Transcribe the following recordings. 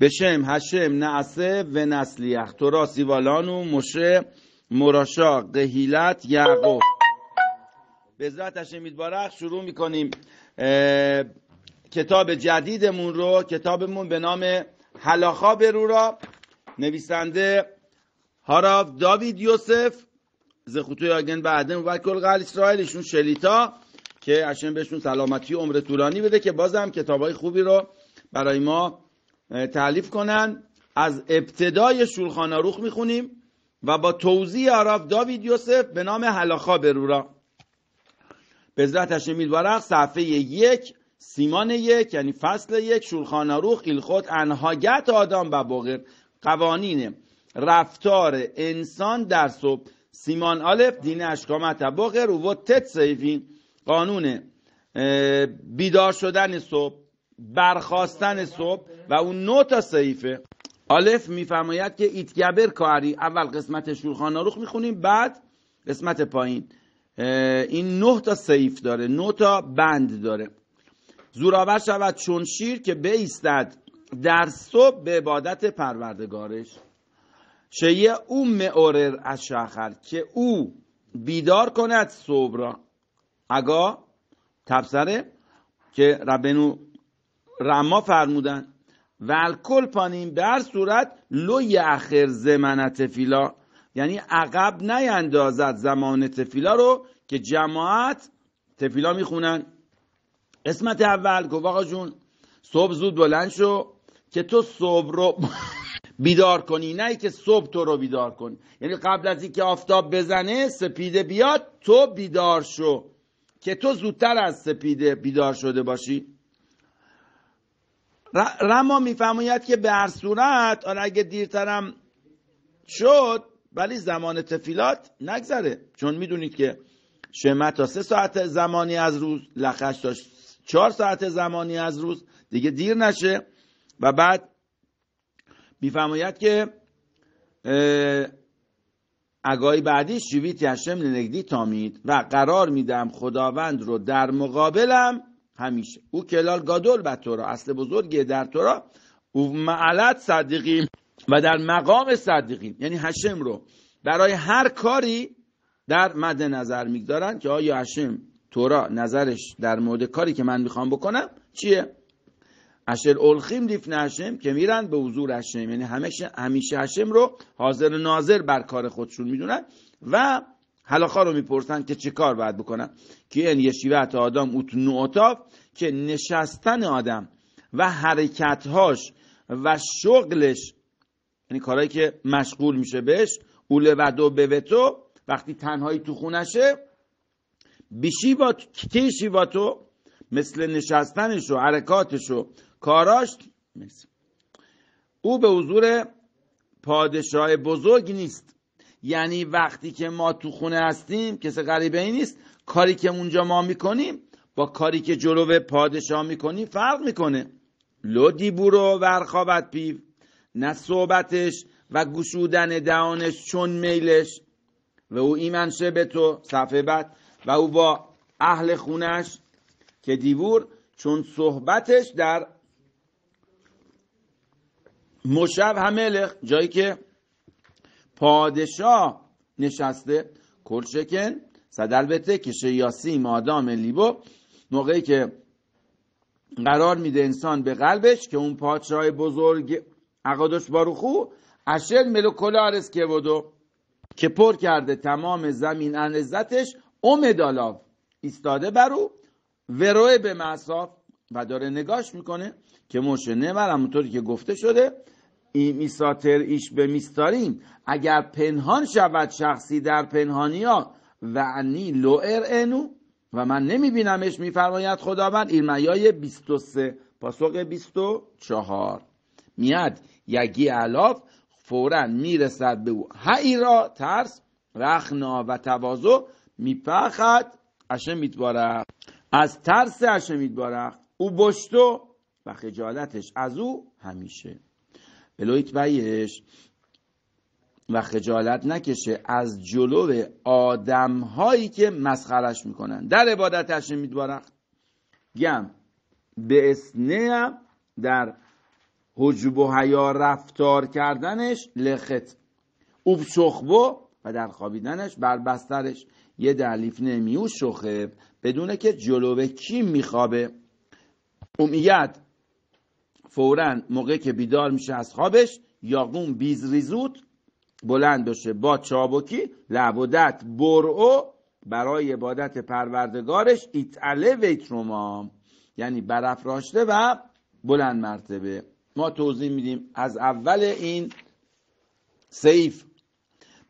هشم و و ונצליח تو سیوالانو مشه مراشا قهیلت یعقوب بذرت هشم بارخ شروع میکنیم کتاب جدیدمون رو کتابمون به نام حلاخا برورا را نویسنده هاراف داوید یوسف زخوتوی خطوی آگن بعدن و کل اسرائیل شلیتا که هشم بهشون سلامتی عمر طولانی بده که بازم کتابای خوبی رو برای ما تعلیف کنن از ابتدای شولخان روخ میخونیم و با توضیح عرف داوید یوسف به نام حلاخا برورا به هشمید برق صفحه یک سیمان یک یعنی فصل یک روخ روخ ایلخوت انهاگت آدم و بغیر قوانین رفتار انسان در صبح سیمان آلف دین اشکامت بغیر و تت سیفین قانون بیدار شدن صبح برخواستن صبح و اون نو تا صحیفه الف میفرماید که ایتگبر کاری اول قسمت شورخان ناروخ میخونیم بعد قسمت پایین این نه تا سیف داره نه تا بند داره زوراور شود چون شیر که بیستد در صبح به عبادت پروردگارش شیه او معورر از شخر که او بیدار کند صبح را اگا تبصره که ربنو رما فرمودن الکل پانیم به هر صورت لو اخر زمن تفیلا یعنی عقب نیندازد زمان تفیلا رو که جماعت تفیلا میخونن قسمت اول گفت آقا جون صبح زود بلند شو که تو صبح رو بیدار کنی نه که صبح تو رو بیدار کن یعنی قبل از اینکه آفتاب بزنه سپیده بیاد تو بیدار شو که تو زودتر از سپیده بیدار شده باشی رما میفرماید که به هر صورت آن آره اگه دیرترم شد ولی زمان تفیلات نگذره چون میدونید که شما تا سه ساعت زمانی از روز لخش تا چهار ساعت زمانی از روز دیگه دیر نشه و بعد میفرماید که اگاهی بعدی شیویت یشم نگدی تامید و قرار میدم خداوند رو در مقابلم همیشه او کلال گادول به تورا اصل بزرگی در تورا او معلت صدیقیم و در مقام صدیقیم یعنی هشم رو برای هر کاری در مد نظر میگذارن که آیا هشم تورا نظرش در مورد کاری که من میخوام بکنم چیه اشل الخیم دیف هشم که میرن به حضور هشم یعنی همیشه هشم رو حاضر ناظر بر کار خودشون میدونن و حلاخا رو میپرسن که چه کار باید بکنن که این یشیوت آدم اوت اتاف که نشستن آدم و حرکتهاش و شغلش یعنی کارهایی که مشغول میشه بهش اوله و دو به تو وقتی تنهایی تو خونشه با تو مثل نشستنش و حرکاتش و کاراش او به حضور پادشاه بزرگ نیست یعنی وقتی که ما تو خونه هستیم کسی غریبه ای نیست کاری که اونجا ما میکنیم با کاری که جلو پادشاه میکنیم فرق میکنه لودی برو ورخابت پیو نه صحبتش و گشودن دهانش چون میلش و او شه به تو صفحه بعد و او با اهل خونش که دیبور چون صحبتش در مشب همه جایی که پادشاه نشسته کلشکن صد البته که شیاسی مادام لیبو موقعی که قرار میده انسان به قلبش که اون پادشاه بزرگ عقادش باروخو اشل ملو کلارس که بودو که پر کرده تمام زمین انزتش عزتش اومدالاو ایستاده برو وروه به مساف و داره نگاش میکنه که موشه نمر همونطوری که گفته شده این میساتر ایش به میستاریم اگر پنهان شود شخصی در پنهانی ها و انی لوئر انو و من نمیبینمش میفرماید خداوند ایرمیای 23 پاسخ 24 میاد یگی علاف فورا میرسد به او را ترس رخنا و تواضع میپخد اشه میتبارخ از ترس اشه میتبارخ او بشتو و خجالتش از او همیشه بلویت بیش و خجالت نکشه از جلو آدمهایی که مسخرش میکنن در عبادتش میدوارخت گم به اسنه در حجب و حیا رفتار کردنش لخت اوب شخبو و در خوابیدنش بر بسترش یه دلیف نمیو شخب بدونه که جلوه کی میخوابه امیت فورا موقع که بیدار میشه از خوابش یاقوم بیز ریزوت بلند بشه با چابکی لعبودت برعو برای عبادت پروردگارش ایتاله ویتروما یعنی برافراشته و بلند مرتبه ما توضیح میدیم از اول این سیف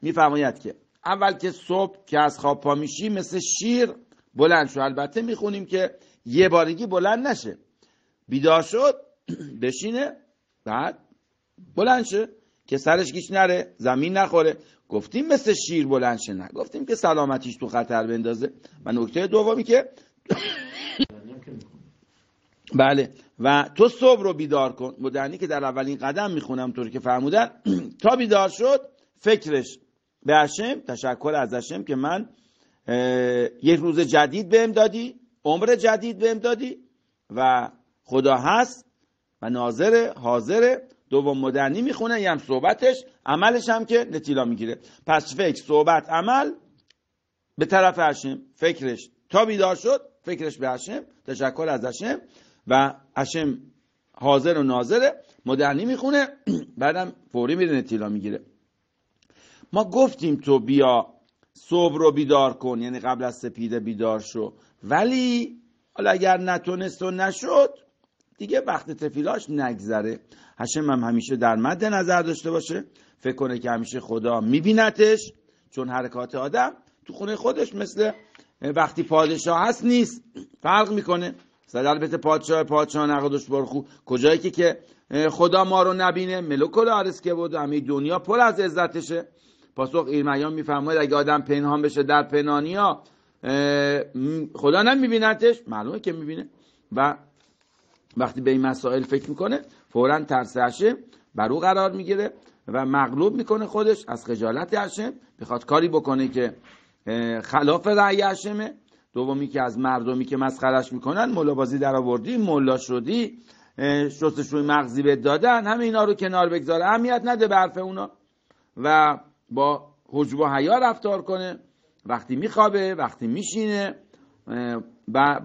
میفرماید که اول که صبح که از خواب پا میشی مثل شیر بلند شو البته میخونیم که یه بارگی بلند نشه بیدار شد بشینه بعد بلند شه که سرش گیش نره زمین نخوره گفتیم مثل شیر بلند شه نه گفتیم که سلامتیش تو خطر بندازه و نکته دومی که بله و تو صبح رو بیدار کن مدرنی که در اولین قدم میخونم طور که فرمودن تا بیدار شد فکرش به هشم تشکر از هشم که من یک روز جدید بهم دادی عمر جدید بهم دادی و خدا هست ناظر حاضر دوم مدنی میخونه هم یعنی صحبتش عملش هم که نتیلا میگیره پس فکر صحبت عمل به طرف هشم فکرش تا بیدار شد فکرش به هشم تشکر از هشم و هشم حاضر و ناظره مدنی میخونه بعدم فوری میره نتیلا میگیره ما گفتیم تو بیا صبح رو بیدار کن یعنی قبل از سپیده بیدار شو ولی حالا اگر نتونست و نشد دیگه وقت تفیلاش نگذره هشم هم همیشه در مد نظر داشته باشه فکر کنه که همیشه خدا میبینتش چون حرکات آدم تو خونه خودش مثل وقتی پادشاه هست نیست فرق میکنه صد بهت پادشاه پادشاه نقدش برخو کجایی که که خدا ما رو نبینه ملوک آرس که بود همه دنیا پر از عزتشه پاسخ ایرمیان میفرماید اگه آدم پنهان بشه در پنانیا خدا نمیبینتش معلومه که میبینه و وقتی به این مسائل فکر میکنه فورا ترس هشم بر او قرار میگیره و مغلوب میکنه خودش از خجالت هشم میخواد کاری بکنه که خلاف رأی هشمه دومی که از مردمی که مسخرش میکنن ملابازی در آوردی ملا شدی شستشوی مغزی به دادن همه اینا رو کنار بگذاره اهمیت نده به اونا و با حجب و حیا رفتار کنه وقتی میخوابه وقتی میشینه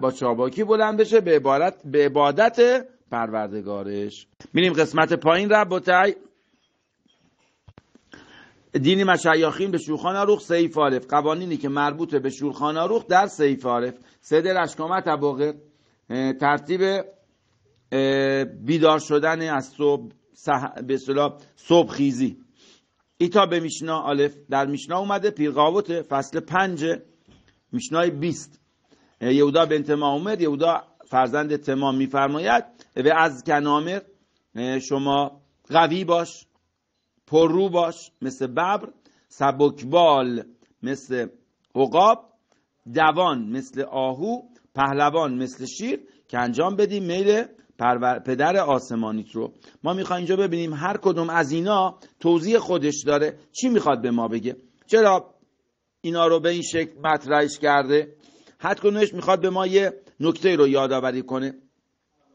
با چاباکی بلند بشه به, عبارت به عبادت پروردگارش میریم قسمت پایین ربوتی دینی مشایخین به شورخان روخ سیف عارف قوانینی که مربوط به شورخان روخ در سیف عارف صدر رشکامت ترتیب بیدار شدن از صبح به صلاح صبح خیزی ایتا به میشنا آلف در میشنا اومده پیرقاوت فصل پنج میشنای بیست یودا بنت معمر یودا فرزند تمام میفرماید و از کنامر شما قوی باش پررو باش مثل ببر سبکبال مثل عقاب دوان مثل آهو پهلوان مثل شیر که انجام بدیم میل پدر آسمانیت رو ما میخوایم اینجا ببینیم هر کدوم از اینا توضیح خودش داره چی میخواد به ما بگه چرا اینا رو به این شکل مطرحش کرده حد کنونش میخواد به ما یه نکته رو یادآوری کنه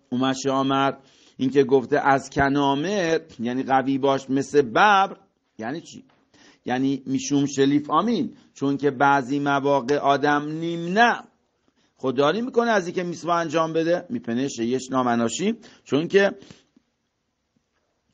اومد شامر اینکه گفته از کنامر یعنی قوی باش مثل ببر یعنی چی یعنی میشوم شلیف آمین چون که بعضی مواقع آدم نیم نه خودداری میکنه از اینکه میسوا انجام بده میپنشه یش نامناشی چون که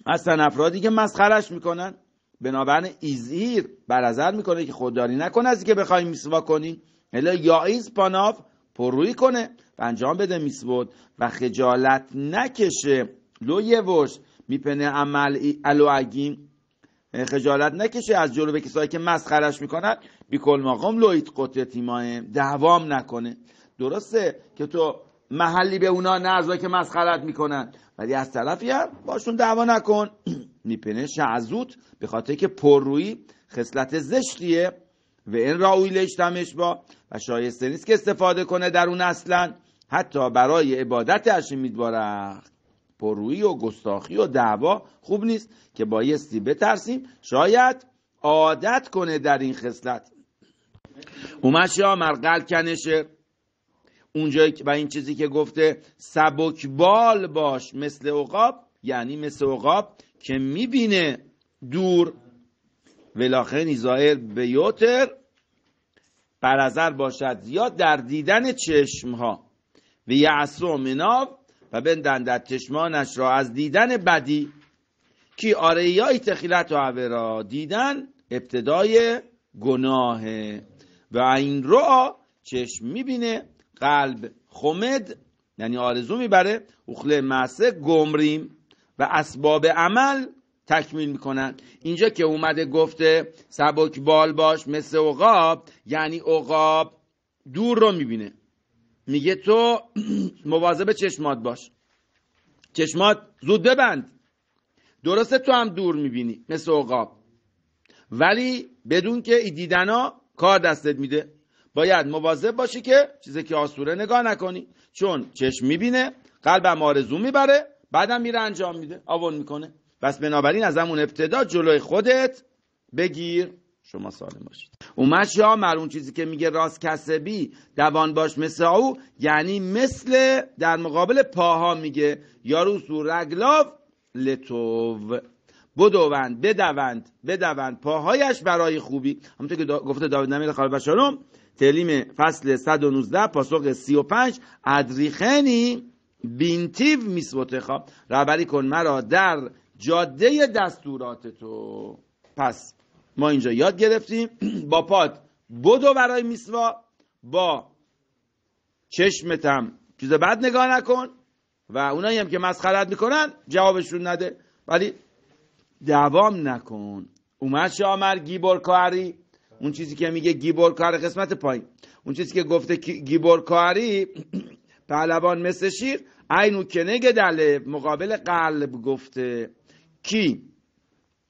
اصلا افرادی که مسخرش میکنن بنابراین ایزیر برازر میکنه که خودداری نکنه از اینکه بخوای میسوا کنی الا یاعیز پاناف پررویی کنه و انجام بده میسود و خجالت نکشه لو یوش میپنه عمل الو اگیم خجالت نکشه از جلو به کسایی که مسخرش میکنن کل مقام لویت قطعه دعوام دوام نکنه درسته که تو محلی به اونا نه که مسخرت میکنن ولی از طرفی هم باشون دعوا نکن میپنه شعزوت به خاطر که پررویی خصلت زشتیه و این را اویلش با و شایسته نیست که استفاده کنه در اون اصلا حتی برای عبادت هشم میدبارخ پرویی و گستاخی و دعوا خوب نیست که بایستی بترسیم شاید عادت کنه در این خصلت اومشی ها مرقل کنشه اونجا و این چیزی که گفته سبک بال باش مثل اقاب یعنی مثل اقاب که میبینه دور ولاخن ایزایر به یوتر برازر باشد زیاد در دیدن چشم ها و و مناب و بندندد چشمانش را از دیدن بدی کی آریای تخیلت و عورا دیدن ابتدای گناهه و این را چشم میبینه قلب خمد یعنی آرزو میبره اخله محصه گمریم و اسباب عمل تکمیل میکنن اینجا که اومده گفته سبک بال باش مثل اقاب یعنی اقاب دور رو میبینه میگه تو مواظب چشمات باش چشمات زود ببند درسته تو هم دور میبینی مثل اقاب ولی بدون که ای دیدنا کار دستت میده باید مواظب باشی که چیزی که آسوره نگاه نکنی چون چشم میبینه قلبم آرزو میبره بعدم میره انجام میده آون میکنه پس بنابراین از همون ابتدا جلوی خودت بگیر شما سالم باشید اومد شامر اون چیزی که میگه راست کسبی دوان باش مثل او یعنی مثل در مقابل پاها میگه یارو و رگلاو لتو بدوند بدوند بدوند پاهایش برای خوبی همونطور که گفته داوید نمیل تعلیم بشارم تلیم فصل 119 پاسخ 35 ادریخنی بینتیو میسوتخا رهبری کن مرا در جاده دستورات تو پس ما اینجا یاد گرفتیم با پاد بدو برای میسوا با چشمتم چیز بد نگاه نکن و اونایی هم که مسخرت میکنن جوابشون نده ولی دوام نکن اومد شامر کاری اون چیزی که میگه کاری قسمت پایین اون چیزی که گفته کاری پهلوان مثل شیر که کنگ دلب مقابل قلب گفته کی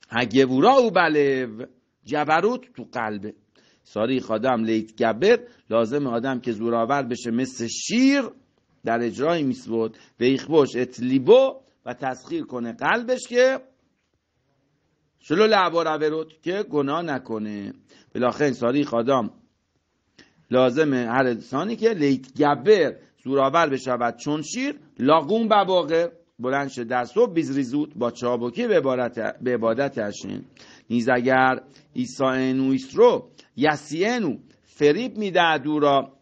هگورا او بلو جبروت تو قلبه ساری خادم لیت گبر لازم آدم که زوراور بشه مثل شیر در اجرای میسود و ایخبوش اتلیبو و تسخیر کنه قلبش که شلو لعبا برود که گناه نکنه بلاخره این ساریخ خادم لازم هر انسانی که لیت گبر زوراور و چون شیر لاغون بباغر بلند در صبح بیزری زود با چابکی به هشین نیز اگر ایسا اینو رو یسی فریب میدهد او را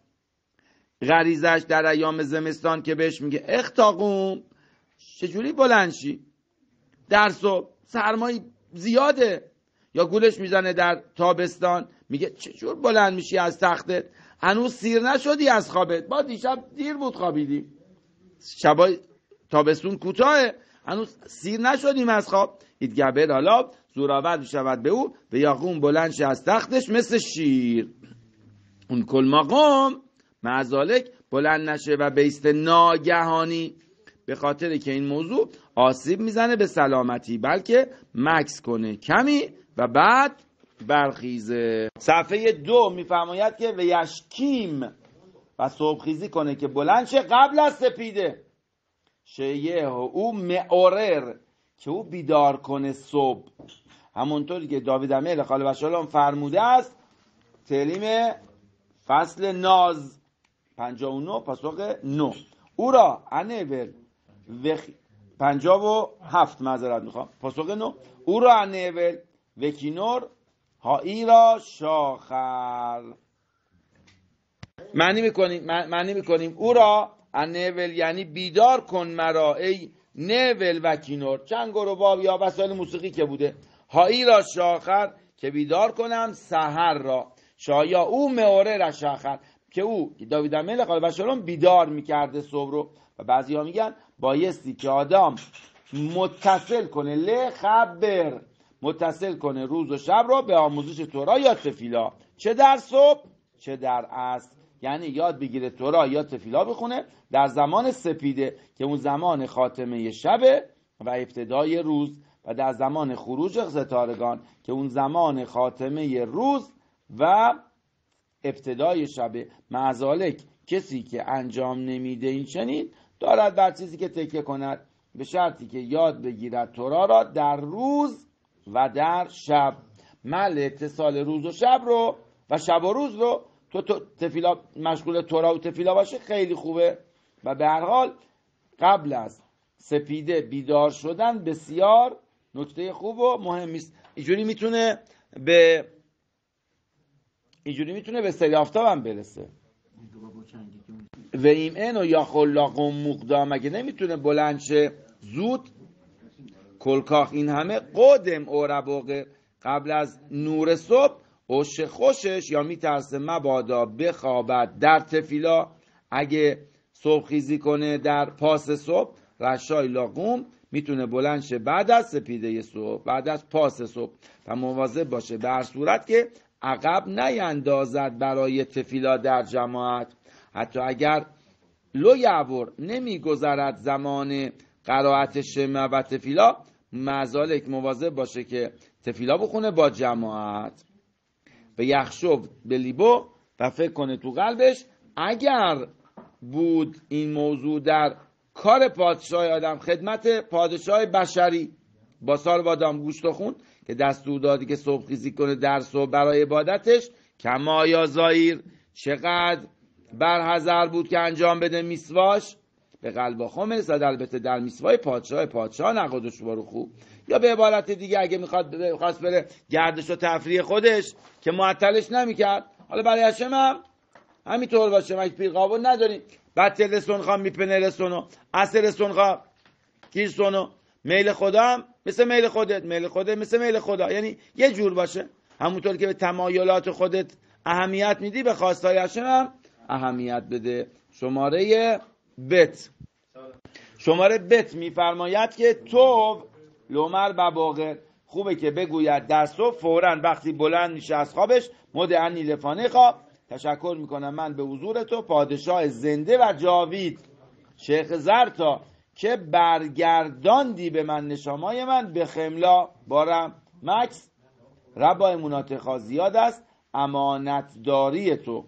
غریزش در ایام زمستان که بهش میگه اختاقوم چجوری بلند شی در صبح سرمایی زیاده یا گولش میزنه در تابستان میگه چجور بلند میشی از تختت هنوز سیر نشدی از خوابت با دیشب دیر بود خوابیدی شبای تابستون کوتاه هنوز سیر نشدیم از خواب ایدگبر حالا زورآور شود به او و یاقوم بلند از تختش مثل شیر اون مقام مزالک بلند نشه و بیست ناگهانی به خاطر که این موضوع آسیب میزنه به سلامتی بلکه مکس کنه کمی و بعد برخیزه صفحه دو میفرماید که ویشکیم و صبحخیزی کنه که بلند شه قبل از سپیده شیه او معورر که او بیدار کنه صبح همونطوری که داوید امیل خاله و فرموده است تعلیم فصل ناز 59 پاسخ 9 او را انور وخ... 57 معذرت میخوام پاسخ 9 او را انور وکینور هایی را شاخر معنی میکنیم معنی میکنیم او را نویل یعنی بیدار کن مرا ای نویل و کینور چنگ و باب یا وسایل موسیقی که بوده هایی را شاخر که بیدار کنم سهر را شایا او معوره را شاخر که او داوید ملک و شلون بیدار میکرده صبح رو و بعضی ها میگن بایستی که آدم متصل کنه لخبر متصل کنه روز و شب را به آموزش تورا یا تفیلا چه در صبح چه در است یعنی یاد بگیره تورا یا تفیلا بخونه در زمان سپیده که اون زمان خاتمه شبه و ابتدای روز و در زمان خروج ستارگان که اون زمان خاتمه روز و ابتدای شبه معزالک کسی که انجام نمیده این چنین دارد بر چیزی که تکیه کند به شرطی که یاد بگیرد تورا را در روز و در شب مل اتصال روز و شب رو و شب و روز رو تو, تو تفیلا مشغول تورا و تفیلا باشه خیلی خوبه و به هر حال قبل از سپیده بیدار شدن بسیار نکته خوب و مهمی است اینجوری میتونه به اینجوری میتونه به سری هم برسه و این اینو یا خلاق و مقدام اگه نمیتونه بلند شه زود کلکاخ این همه قدم رباقه قبل از نور صبح خوش خوشش یا میترسه مبادا بخوابد در تفیلا اگه خیزی کنه در پاس صبح رشای لاقوم میتونه بلند شه بعد از سپیده صبح بعد از پاس صبح و مواظب باشه به هر صورت که عقب نیندازد برای تفیلا در جماعت حتی اگر لو یعور نمیگذرد زمان قرائت شمع و تفیلا مزالک مواظب باشه که تفیلا بخونه با جماعت و یخشوب به لیبو و فکر کنه تو قلبش اگر بود این موضوع در کار پادشاه آدم خدمت پادشاه بشری با سال آدم گوشت خوند که دستور دادی که صبح خیزی کنه در صبح برای عبادتش کما یا زایر چقدر برحضر بود که انجام بده میسواش به قلب خمه و البته در میسوای پادشاه پادشاه نقادش بارو خوب یا به عبارت دیگه اگه میخواد خواست بره گردش و تفریح خودش که معطلش نمیکرد حالا برای هشم هم همینطور باشه مگه پیر قابل نداریم بعد لسون میپنه رسونو اصل سنخا کیرسونو میل خدا هم مثل میل خودت میل خودت مثل میل خدا یعنی یه جور باشه همونطور که به تمایلات خودت اهمیت میدی به خواستهای هشم هم اهمیت بده شماره بت شماره بت میفرماید که تو لومر و باقر خوبه که بگوید در صبح فورا وقتی بلند میشه از خوابش مدعنی لفانه خواب تشکر میکنم من به حضور تو پادشاه زنده و جاوید شیخ زرتا که برگرداندی به من نشامای من به خملا بارم مکس ربای مناطقا زیاد است امانتداری تو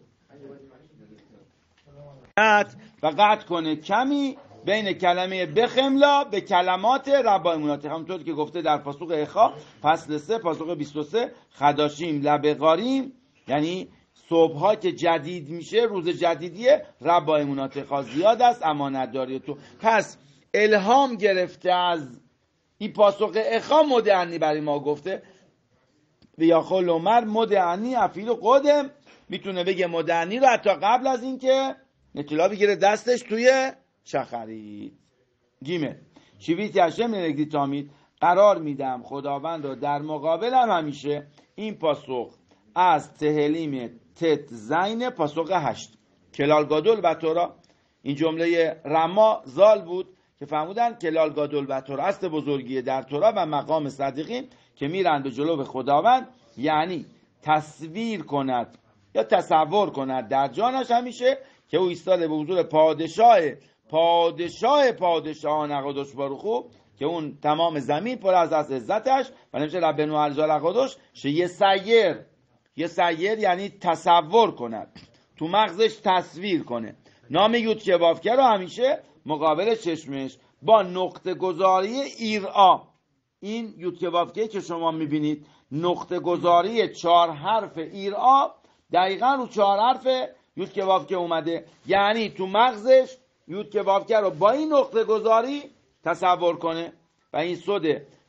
و قطع کنه کمی بین کلمه بخملا به کلمات ربایمونات همونطور که گفته در پاسخ اخا فصل 3 پاسخ 23 خداشیم لبغاریم یعنی صبح ها که جدید میشه روز جدیدیه ربای مناطقا زیاد است اما نداری تو پس الهام گرفته از این پاسخ اخا مدرنی برای ما گفته یا خل عمر مدعنی افیل قدم میتونه بگه مدعنی رو حتی قبل از اینکه اطلاع بگیره دستش توی شخرید گیمه شیویتی هشم نگدی تامید قرار میدم خداوند را در مقابلم همیشه این پاسخ از تهلیم تت زین پاسخ هشت کلالگادول و تورا این جمله رما زال بود که فرمودن کلالگادول و تورا است بزرگی در تورا و مقام صدیقین که میرند به جلو خداوند یعنی تصویر کند یا تصور کند در جانش همیشه که او ایستاده به حضور پادشاه پادشاه پادشاهان اقدس بارخو که اون تمام زمین پر از از عزتش و نمیشه ربنو الجال اقدس شه یه سیر یه سیر یعنی تصور کند تو مغزش تصویر کنه نام که رو همیشه مقابل چشمش با نقطه گذاری ایرآ این یوتکوافکه که شما میبینید نقطه گذاری چهار حرف ایرآ دقیقا رو چهار حرف یوتکوافکه اومده یعنی تو مغزش یود که رو با این نقطه گذاری تصور کنه و این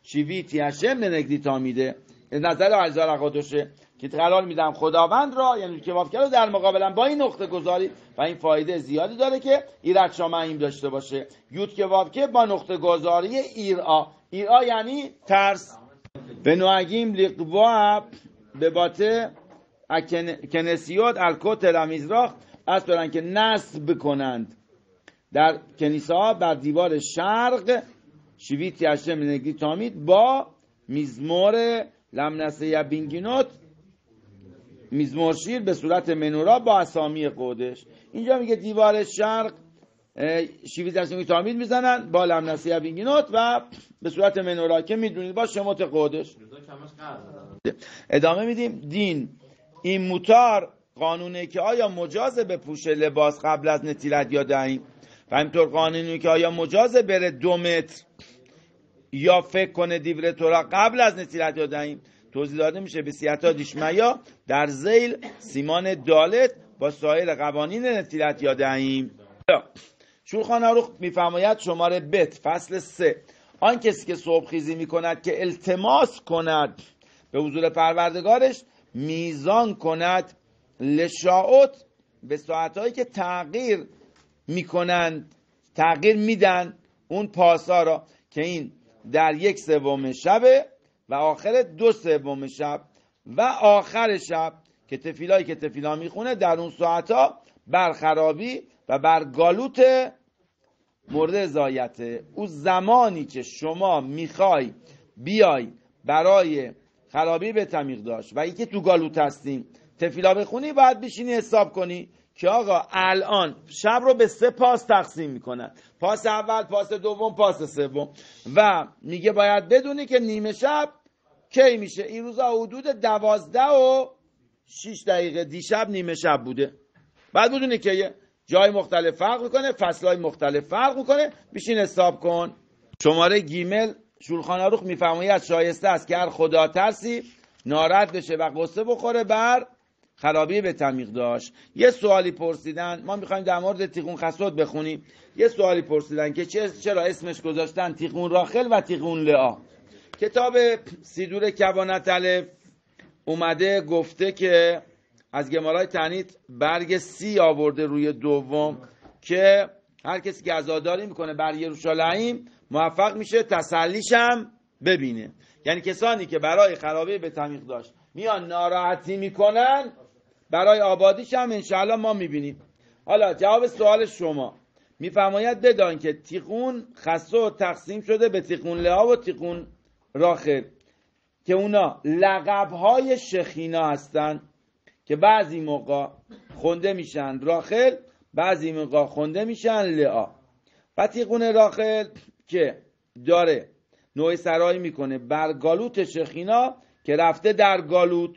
شیوی تیشم هشم تا میده نظر عزار خودشه که قرار میدم خداوند را یعنی که رو در مقابلم با این نقطه گذاری و این فایده زیادی داره که شما شامعیم داشته باشه یود که با نقطه گذاری ایرا ایرا یعنی ترس به نوعگیم لقواب به باته کنسیوت الکوت الامizrach از که نصب کنند در کنیسه بر دیوار شرق شویتی هشتم منگی تامید با میزمور لمنسه یبینگینوت میزمور شیر به صورت منورا با اسامی قودش اینجا میگه دیوار شرق شیویت نگی تامید میزنن با لمنسه یبینگینوت و به صورت منورا که میدونید با شموت قدش ادامه میدیم دین این موتار قانونه که آیا مجازه به پوش لباس قبل از نتیلت یا دهیم و همینطور قانونی که آیا مجازه بره دو متر یا فکر کنه دیوره تورا قبل از نسیرت یا توضیح داده میشه به سیعتا دیشمیا در زیل سیمان دالت با سایر قوانین نتیلت یا دهیم شورخان عروخ میفرماید شماره بت فصل سه آن کسی که صبح خیزی میکند که التماس کند به حضور پروردگارش میزان کند لشاعت به ساعتهایی که تغییر میکنند تغییر میدن اون پاسا را که این در یک سوم شبه و آخر دو سوم شب و آخر شب که تفیلایی که تفیلا میخونه در اون ساعت ها بر خرابی و بر گالوت مورد زایته او زمانی که شما میخوای بیای برای خرابی به تمیق داشت و اینکه تو گالوت هستیم تفیلا بخونی باید بشینی حساب کنی که آقا الان شب رو به سه پاس تقسیم میکنن پاس اول پاس دوم پاس سوم و میگه باید بدونی که نیمه شب کی میشه این روزا حدود دوازده و شیش دقیقه دیشب نیمه شب بوده بعد بدونی که جای مختلف فرق میکنه های مختلف فرق میکنه بیشین حساب کن شماره گیمل شورخان روخ میفرمایی شایسته است که هر خدا ترسی نارد بشه و قصه بخوره بر خرابی به تعمیق داشت یه سوالی پرسیدن ما میخوایم در مورد تیغون خسود بخونیم یه سوالی پرسیدن که چرا اسمش گذاشتن تیغون راخل و تیغون لعا کتاب سیدور کوانت اومده گفته که از گمارای تنید برگ سی آورده روی دوم که هر کسی که عزاداری میکنه بر یروشالیم موفق میشه تسلیشم ببینه یعنی کسانی که برای خرابی به تعمیق داشت میان ناراحتی میکنن برای آبادیش هم انشاءالله ما میبینیم حالا جواب سوال شما میفرماید بدان که تیخون خصو و تقسیم شده به تیخون لها و تیقون راخل که اونا لقب های شخینا هستند که بعضی موقع خونده میشن راخل بعضی موقع خونده میشن لعا و تیقون راخل که داره نوع سرایی میکنه بر گالوت شخینا که رفته در گالوت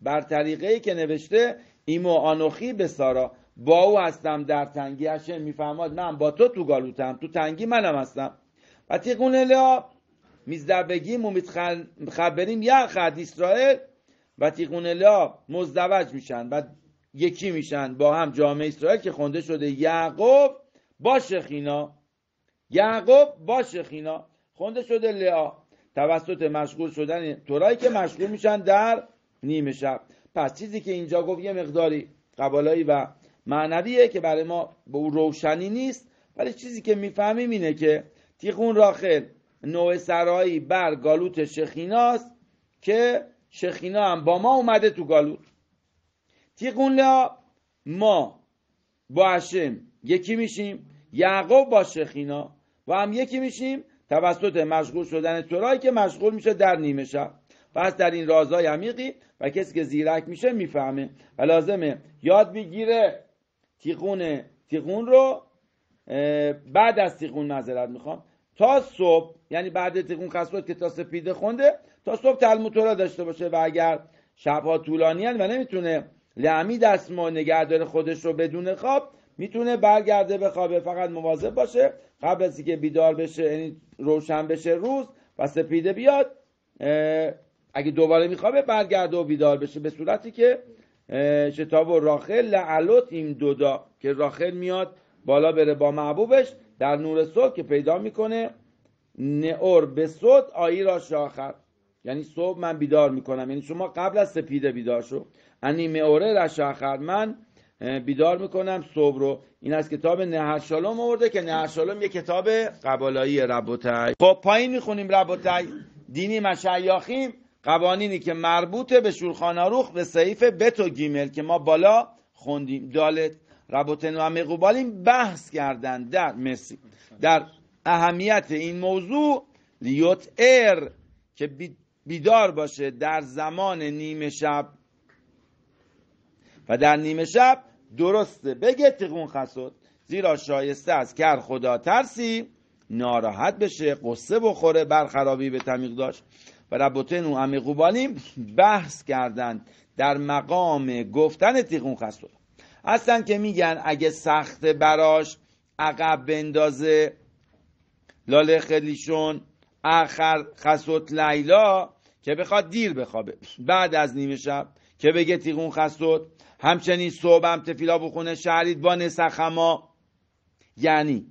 بر طریقه که نوشته ایمو آنوخی به سارا با او هستم در تنگی هشه میفهماد من با تو تو گالوتم تو تنگی منم هستم و تیقونه لها میزده بگیم و یه خد اسرائیل و تیقونه لیا مزدوج میشن و یکی میشن با هم جامعه اسرائیل که خونده شده یعقوب با شخینا یعقوب با شخینا خونده شده لیا توسط مشغول شدن تورایی که مشغول میشن در نیمه شب پس چیزی که اینجا گفت یه مقداری قبالایی و معنویه که برای ما به اون روشنی نیست ولی چیزی که میفهمیم اینه که تیخون راخل نوع سرایی بر گالوت شخیناست که شخینا هم با ما اومده تو گالوت تیخون لا ما با هشم یکی میشیم یعقوب با شخینا و هم یکی میشیم توسط مشغول شدن تورایی که مشغول میشه در نیمه شب پس در این رازهای عمیقی و کسی که زیرک میشه میفهمه و لازمه یاد بگیره تیغون تیغون رو بعد از تیغون معذرت میخوام تا صبح یعنی بعد تیغون خسرو که تا سپیده خونده تا صبح تلموتورا داشته باشه و اگر شبها طولانی و نمیتونه لعمی دست ما خودش رو بدون خواب میتونه برگرده بخوابه فقط مواظب باشه قبل از اینکه بیدار بشه یعنی روشن بشه روز و سپیده بیاد اگه دوباره میخوابه برگرده و بیدار بشه به صورتی که شتاب و راخل لعلوت این دودا که راخل میاد بالا بره با معبوبش در نور صبح که پیدا میکنه نور به صد آیی را شاخر یعنی صبح من بیدار میکنم یعنی شما قبل از سپیده بیدار شو انی معوره را شاخر من بیدار میکنم صبح رو این از کتاب نهر شالوم آورده که نهر شالوم یه کتاب قبالایی ربوتای خب پایین میخونیم ربوتای دینی مشایاخیم قوانینی که مربوط به روخ به سعیف بت و گیمل که ما بالا خوندیم دالت ربوتن و مقوبالین بحث کردن در مرسی در اهمیت این موضوع لیوت ایر که بیدار باشه در زمان نیمه شب و در نیمه شب درسته بگه تقون خسود زیرا شایسته از کر خدا ترسی ناراحت بشه قصه بخوره بر خرابی به تمیق داشت و بوتن و عمیقوبالیم بحث کردند در مقام گفتن تیغون خستو اصلا که میگن اگه سخت براش عقب بندازه لاله خلیشون آخر خسوت لیلا که بخواد دیر بخوابه بعد از نیمه شب که بگه تیغون خسوت همچنین صبح هم تفیلا بخونه شهرید با نسخما یعنی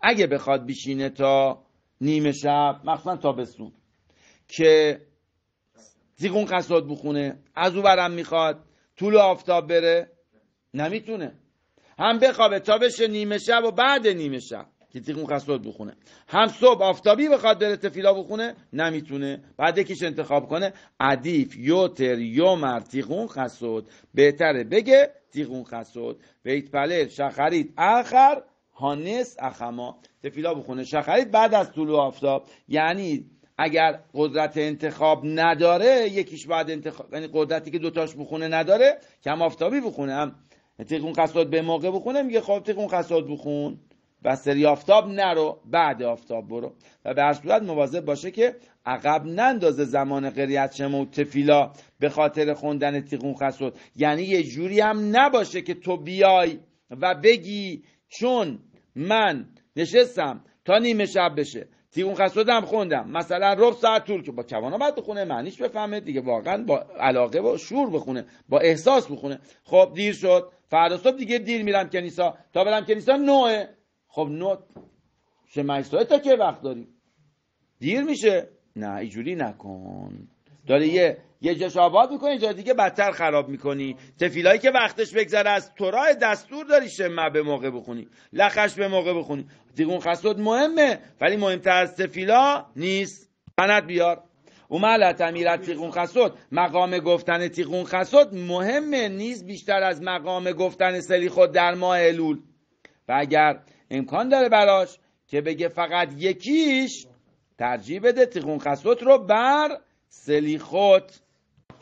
اگه بخواد بیشینه تا نیمه شب مخصوصا بسون. که زیگون قصاد بخونه از او برم میخواد طول آفتاب بره نمیتونه هم بخوابه تا بشه نیمه شب و بعد نیمه شب که زیگون قصد بخونه هم صبح آفتابی بخواد بره تفیلا بخونه نمیتونه بعد یکیش انتخاب کنه عدیف یوتر یومر تیغون قصد بهتره بگه تیغون قصد بیت پلیر شخرید آخر هانس اخما تفیلا بخونه شخرید بعد از طول آفتاب یعنی اگر قدرت انتخاب نداره یکیش بعد انتخاب یعنی قدرتی که دوتاش بخونه نداره کم آفتابی بخونه هم تیخون اون به موقع بخونه میگه خواب تیخون اون بخون و سری آفتاب نرو بعد آفتاب برو و به هر صورت مواظب باشه که عقب نندازه زمان قریت شما و تفیلا به خاطر خوندن تیخون خسود یعنی یه جوری هم نباشه که تو بیای و بگی چون من نشستم تا نیمه شب بشه تی اون قصد هم خوندم مثلا رب ساعت طول که با جوانا باید بخونه معنیش بفهمه دیگه واقعا با علاقه و شور بخونه با احساس بخونه خب دیر شد فردا صبح دیگه دیر میرم کنیسا تا برم کنیسا نوه خب نو مجلسه تا که وقت داری؟ دیر میشه نه اینجوری نکن داره یه یه جاش آباد میکنی جا دیگه بدتر خراب میکنی تفیلایی که وقتش بگذره از تورای دستور داری شما به موقع بخونی لخش به موقع بخونی دیگون خسود مهمه ولی مهمتر از تفیلا نیست سند بیار اومل تعمیرت تیغون خسود مقام گفتن تیغون خسود مهمه نیست بیشتر از مقام گفتن سلی خود در ماه الول و اگر امکان داره براش که بگه فقط یکیش ترجیح بده تیغون خسود رو بر خود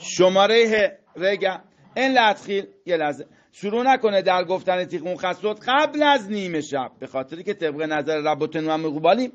شماره رگ این لطخیل یه لحظه شروع نکنه در گفتن تیخون خسود قبل از نیمه شب به خاطری که طبق نظر ربوتن و مقبالیم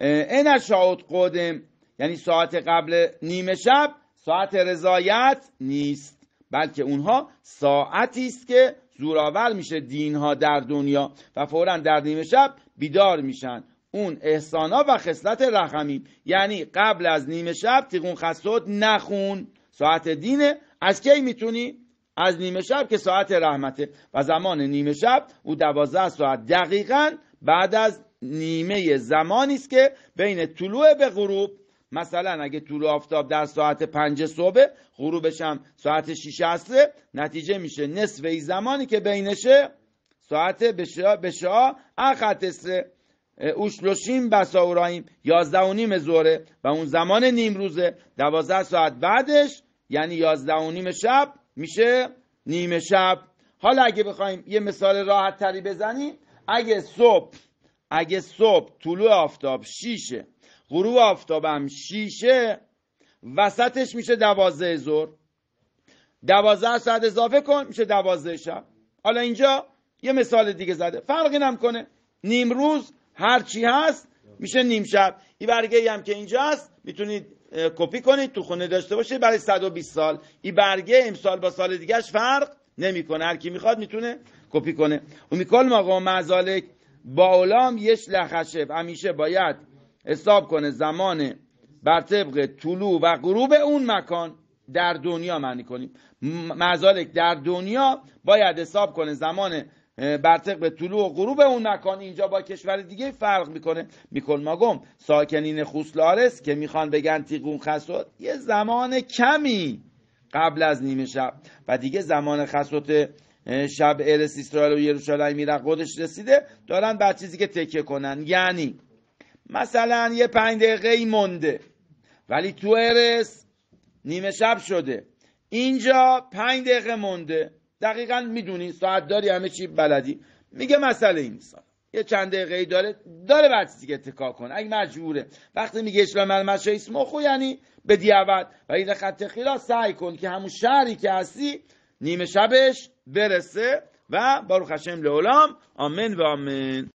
این از قدم یعنی ساعت قبل نیمه شب ساعت رضایت نیست بلکه اونها ساعتی است که زورآور میشه دین ها در دنیا و فورا در نیمه شب بیدار میشن اون احسان ها و خصلت رحمی یعنی قبل از نیمه شب تیغون خسود نخون ساعت دینه از کی میتونی از نیمه شب که ساعت رحمته و زمان نیمه شب او دوازده ساعت دقیقا بعد از نیمه زمانی است که بین طلوع به غروب مثلا اگه طلوع آفتاب در ساعت پنج صبح غروبش هم ساعت 6 اصله نتیجه میشه نصف ای زمانی که بینشه ساعت بشا بشا اخت اوشلوشیم بساورایم یازده و نیم زوره و اون زمان نیم روزه دوازده ساعت بعدش یعنی یازده و نیم شب میشه نیمه شب حالا اگه بخوایم یه مثال راحت تری بزنیم اگه صبح اگه صبح طلوع آفتاب شیشه غروب آفتابم شیشه وسطش میشه دوازده ظهر دوازده ساعت اضافه کن میشه دوازده شب حالا اینجا یه مثال دیگه زده فرقی نم کنه نیم روز هر چی هست میشه نیم شب این برگه هم که اینجا هست میتونید کپی کنید تو خونه داشته باشه برای 120 سال این برگه امسال با سال دیگهش فرق نمیکنه هر کی میخواد میتونه کپی کنه و میکال آقا مزالک با اولام یش لخشب همیشه باید حساب کنه زمان بر طبق طلوع و غروب اون مکان در دنیا معنی کنیم مزالک در دنیا باید حساب کنه زمان بر به طلوع و غروب اون مکان اینجا با کشور دیگه فرق میکنه میکن ماگم ساکنین خوسلارس که میخوان بگن تیقون خسوت یه زمان کمی قبل از نیمه شب و دیگه زمان خسوت شب ارس اسرائیل و یروشالای میره خودش رسیده دارن بر چیزی که تکه کنن یعنی مثلا یه پنج دقیقه ای مونده ولی تو ارس نیمه شب شده اینجا پنج دقیقه مونده دقیقا میدونی ساعت داری همه چی بلدی میگه مسئله این سال یه چند دقیقه داره داره بعد دیگه اتکا کنه اگه مجبوره وقتی میگه اسلام من اسم خو یعنی به و این خط خیلا سعی کن که همون شهری که هستی نیمه شبش برسه و بارو خشم لولام آمین و آمین